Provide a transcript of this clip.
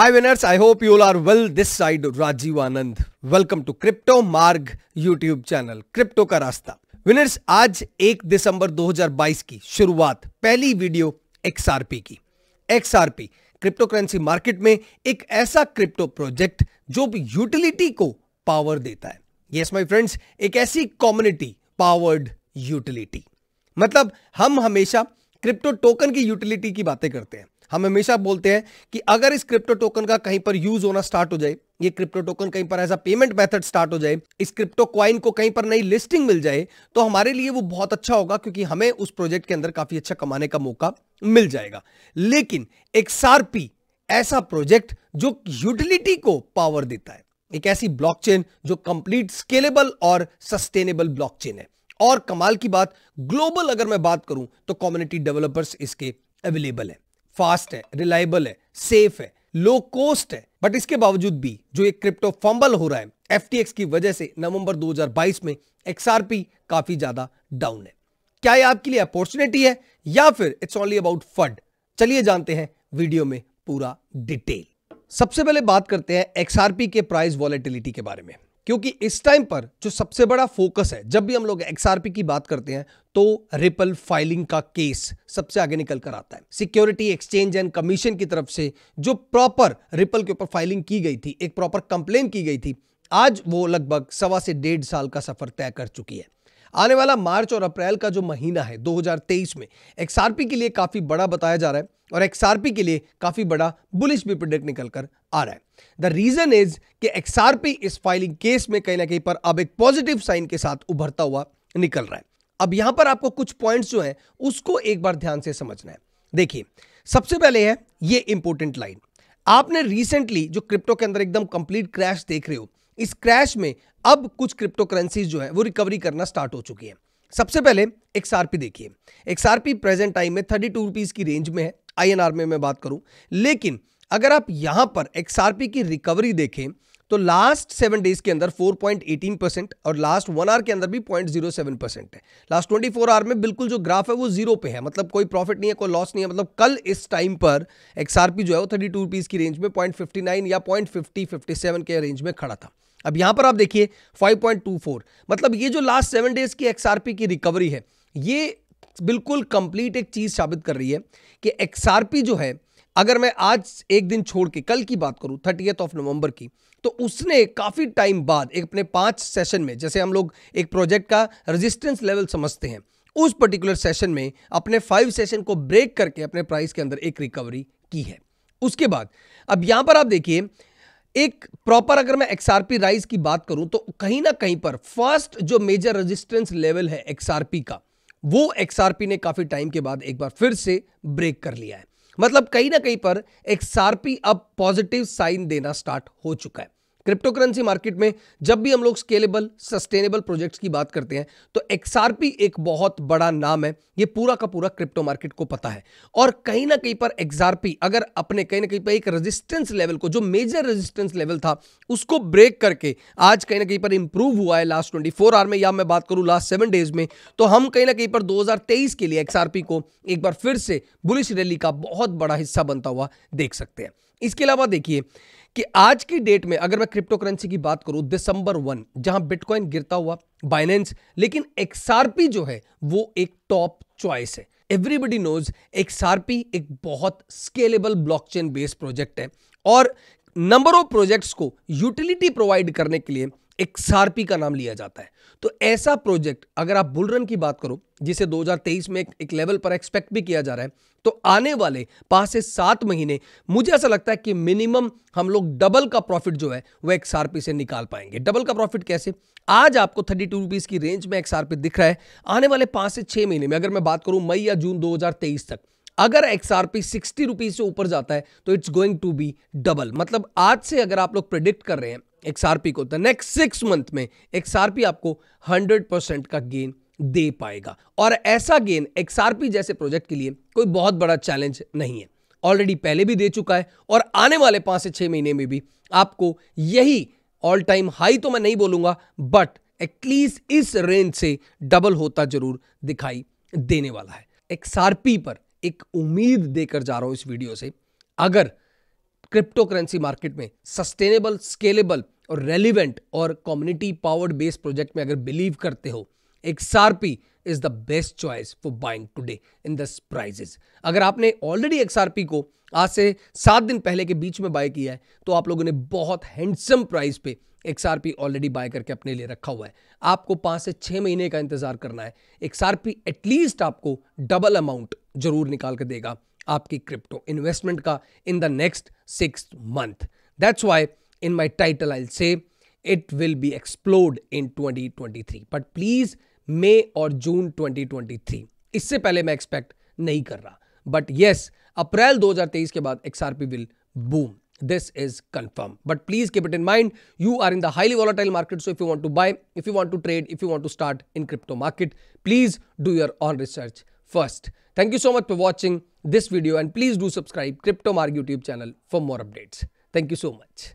High winners I hope you are well this side Rajeev Anand welcome to crypto Marg YouTube channel crypto का रास्ता winners आज 1 दिसंबर 2022 की शुरुआत पहली वीडियो XRP की XRP क्रिप्टो करेंसी मार्केट में एक ऐसा क्रिप्टो प्रोजेक्ट जो यूटिलिटी को पावर देता है यस माय फ्रेंड्स एक ऐसी कम्युनिटी पावर्ड यूटिलिटी मतलब हम हमेशा क्रिप्टो टोकन की यूटिलिटी की बातें करते हैं हम हमेशा बोलते हैं कि अगर इस क्रिप्टो टोकन का कहीं पर यूज होना स्टार्ट हो जाए ये क्रिप्टो टोकन कहीं पर as a payment method start हो जाए इस क्रिप्टो क्वाइन को कहीं पर नई लिस्टिंग मिल जाए तो हमारे लिए वो बहुत अच्छा होगा क्योंकि हमें उस प्रोजेक्ट के अंदर काफी अच्छा कमाने का मौका मिल जाएगा लेकिन एक्सआरपी ऐसा प्रोजेक्ट जो यूटिलिटी को पावर देता है एक ऐसी ब्लॉकचेन जो कंप्लीट स्केलेबल और सस्टेनेबल ब्लॉकचेन है और कमाल की बात ग्लोबल अगर मैं बात करूं तो कम्युनिटी डेवलपर्स इसके अवेलेबल है फास्ट है रिलायबल है सेफ है लो कॉस्ट है बट इसके बावजूद भी जो एक क्रिप्टो फंबल हो रहा है एफ की वजह से नवंबर 2022 में एक्सआरपी काफी ज्यादा डाउन है क्या ये आपके लिए अपॉर्चुनिटी है या फिर इट्स ओनली अबाउट फंड चलिए जानते हैं वीडियो में पूरा डिटेल सबसे पहले बात करते हैं एक्सआरपी के प्राइस वॉलेटिलिटी के बारे में क्योंकि इस टाइम पर जो सबसे बड़ा फोकस है जब भी हम लोग एक्सआरपी की बात करते हैं तो रिपल फाइलिंग का केस सबसे आगे निकल कर आता है सिक्योरिटी एक्सचेंज एंड कमीशन की तरफ से जो प्रॉपर रिपल के ऊपर फाइलिंग की गई थी एक प्रॉपर कंप्लेन की गई थी आज वो लगभग सवा से डेढ़ साल का सफर तय कर चुकी है आने वाला मार्च और अप्रैल का जो महीना है 2023 में एक्सआरपी के लिए काफ़ी बड़ा बताया जा रहा है और एक्सआरपी के लिए काफ़ी बड़ा बुलिश भी प्रोडक्ट निकल कर आ रहा है द रीज़न इज कि एक्सआरपी इस फाइलिंग केस में कहीं ना कहीं पर अब एक पॉजिटिव साइन के साथ उभरता हुआ निकल रहा है अब यहां पर आपको कुछ पॉइंट्स जो हैं उसको एक बार ध्यान से समझना है देखिए सबसे पहले है ये इंपॉर्टेंट लाइन आपने रिसेंटली जो क्रिप्टो के अंदर एकदम कंप्लीट क्रैश देख रहे हो इस क्रैश में अब कुछ क्रिप्टो करेंसीज जो है वो रिकवरी करना स्टार्ट हो चुकी है सबसे पहले एक्सआरपी देखिए एक्सआरपी प्रेजेंट टाइम में थर्टी टू रुपीज़ की रेंज में है आईएनआर में मैं बात करूं लेकिन अगर आप यहां पर एक्सआरपी की रिकवरी देखें तो लास्ट सेवन डेज के अंदर 4.18 परसेंट और लास्ट वन आवर के अंदर भी 0.07 परसेंट है लास्ट 24 आवर में बिल्कुल जो ग्राफ है वो जीरो पे है मतलब कोई प्रॉफिट नहीं है कोई लॉस नहीं है मतलब कल इस टाइम पर एक्सआरपी जो है वो थर्टी टू रुपीज़ की रेंज में पॉइंट फिफ्टी नाइन या पॉइंट फिफ्टी फिफ्टी सेवन के रेंज में खड़ा था अब यहां पर आप देखिए 5.24 मतलब ये जो लास्ट सेवन डेज की एक्सआरपी की रिकवरी है ये बिल्कुल कंप्लीट एक चीज साबित कर रही है कि एक्सआरपी जो है अगर मैं आज एक दिन छोड़ के कल की बात करूं थर्टीएथ ऑफ नवंबर की तो उसने काफ़ी टाइम बाद एक अपने पांच सेशन में जैसे हम लोग एक प्रोजेक्ट का रेजिस्टेंस लेवल समझते हैं उस पर्टिकुलर सेशन में अपने फाइव सेशन को ब्रेक करके अपने प्राइस के अंदर एक रिकवरी की है उसके बाद अब यहां पर आप देखिए एक प्रॉपर अगर मैं एक्सआरपी राइज की बात करूं तो कहीं ना कहीं पर फर्स्ट जो मेजर रेजिस्टेंस लेवल है एक्सआरपी का वो एक्सआरपी ने काफी टाइम के बाद एक बार फिर से ब्रेक कर लिया है मतलब कहीं ना कहीं पर एक्सआरपी अब पॉजिटिव साइन देना स्टार्ट हो चुका है क्रिप्टो करेंसी मार्केट में जब भी हम लोग स्केलेबल सस्टेनेबल प्रोजेक्ट्स की बात करते हैं तो एक्सआरपी एक बहुत बड़ा नाम है ये पूरा का पूरा क्रिप्टो मार्केट को पता है और कहीं ना कहीं पर एक्सआरपी अगर अपने कहीं ना कहीं पर एक रेजिस्टेंस लेवल को जो मेजर रेजिस्टेंस लेवल था उसको ब्रेक करके आज कहीं ना कहीं पर इंप्रूव हुआ है लास्ट ट्वेंटी फोर आवर में या मैं बात करूँ लास्ट सेवन डेज में तो हम कहीं ना कहीं पर दो के लिए एक्सआरपी को एक बार फिर से बुलिश रैली का बहुत बड़ा हिस्सा बनता हुआ देख सकते हैं इसके अलावा देखिए कि आज की डेट में अगर मैं क्रिप्टो करेंसी की बात करूं दिसंबर वन जहां बिटकॉइन गिरता हुआ बाइनेंस लेकिन एक्सआरपी जो है वो एक टॉप चॉइस है एवरीबडी नोज एक्सआरपी एक बहुत स्केलेबल ब्लॉकचेन बेस्ड प्रोजेक्ट है और नंबर ऑफ प्रोजेक्ट्स को यूटिलिटी प्रोवाइड करने के लिए एक्सआरपी का नाम लिया जाता है तो ऐसा प्रोजेक्ट अगर आप बुलरन की बात करो जिसे 2023 में एक, लेवल पर एक्सपेक्ट भी किया जा रहा है तो आने वाले पांच से सात महीने मुझे ऐसा लगता है कि मिनिमम हम लोग डबल का प्रॉफिट जो है वह एक्सआरपी से निकाल पाएंगे डबल का प्रॉफिट कैसे आज आपको थर्टी टू रुपीज़ की रेंज में एक्सआरपी दिख रहा है आने वाले पांच से छह महीने में अगर मैं बात करूं मई या जून तेईस तक अगर X R P sixty rupees से ऊपर जाता है तो it's going to be double मतलब आज से अगर आप लोग प्रिडिक्ट कर रहे हैं एक्सआरपी को द नेक्स्ट सिक्स मंथ में एक्सआरपी आपको हंड्रेड परसेंट का गेन दे पाएगा और ऐसा गेन एक्सआरपी जैसे प्रोजेक्ट के लिए कोई बहुत बड़ा चैलेंज नहीं है ऑलरेडी पहले भी दे चुका है और आने वाले पाँच से छः महीने में भी आपको यही ऑल टाइम हाई तो मैं नहीं बोलूँगा बट एटलीस्ट इस रेंज से डबल होता जरूर दिखाई देने वाला है एक्सआरपी पर एक उम्मीद देकर जा रहा हूँ इस वीडियो से अगर क्रिप्टो करेंसी मार्केट में सस्टेनेबल स्केलेबल और रेलिवेंट और कम्युनिटी पावर्ड बेस्ड प्रोजेक्ट में अगर बिलीव करते हो XRP is the best choice for buying today in this prices अगर आपने ऑलरेडी एक्सआरपी को आज से सात दिन पहले के बीच में बाय किया है तो आप लोगों ने बहुत हैंडसम प्राइस पे पी ऑलरेडी बाय करके अपने लिए रखा हुआ है आपको पाँच से छः महीने का इंतजार करना है पी एटलीस्ट आपको डबल अमाउंट जरूर निकाल कर देगा आपकी क्रिप्टो इन्वेस्टमेंट का in the next six month that's why in my title I say it will be explored in twenty twenty three but please May और जून ट्वेंटी ट्वेंटी थ्री इससे पहले मैं एक्सपेक्ट नहीं कर रहा बट यस अप्रैल दो हजार तेईस के बाद XRP will boom this is confirm but please keep it in mind you are in the highly volatile market so if you want to buy if you want to trade if you want to start in crypto market please do your own research first thank you so much for watching this video and please do subscribe Crypto YouTube channel for more updates. Thank you so much.